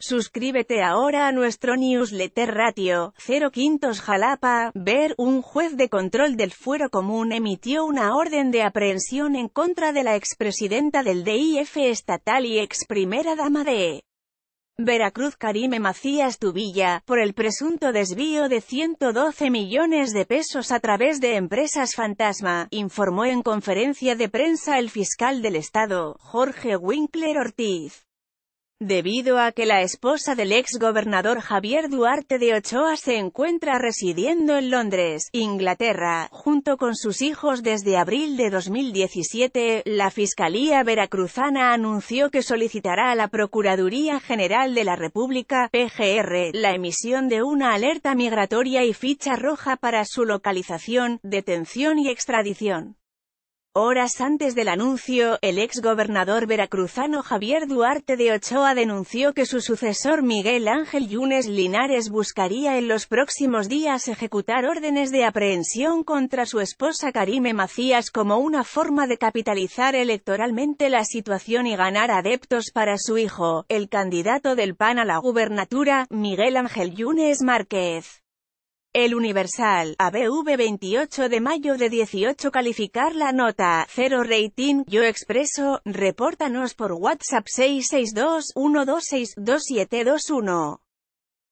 Suscríbete ahora a nuestro newsletter Ratio 0 Quintos Jalapa. Ver, un juez de control del fuero común emitió una orden de aprehensión en contra de la expresidenta del DIF estatal y ex primera dama de Veracruz Karime Macías Tubilla, por el presunto desvío de 112 millones de pesos a través de empresas fantasma, informó en conferencia de prensa el fiscal del Estado, Jorge Winkler Ortiz debido a que la esposa del ex gobernador Javier Duarte de Ochoa se encuentra residiendo en Londres, Inglaterra, junto con sus hijos desde abril de 2017, la Fiscalía Veracruzana anunció que solicitará a la Procuraduría General de la República, PGR, la emisión de una alerta migratoria y ficha roja para su localización, detención y extradición. Horas antes del anuncio, el ex gobernador veracruzano Javier Duarte de Ochoa denunció que su sucesor Miguel Ángel Yunes Linares buscaría en los próximos días ejecutar órdenes de aprehensión contra su esposa Karime Macías como una forma de capitalizar electoralmente la situación y ganar adeptos para su hijo, el candidato del PAN a la gubernatura, Miguel Ángel Yunes Márquez. El Universal, ABV 28 de mayo de 18 calificar la nota, 0 rating, yo expreso, repórtanos por WhatsApp 662 126 2721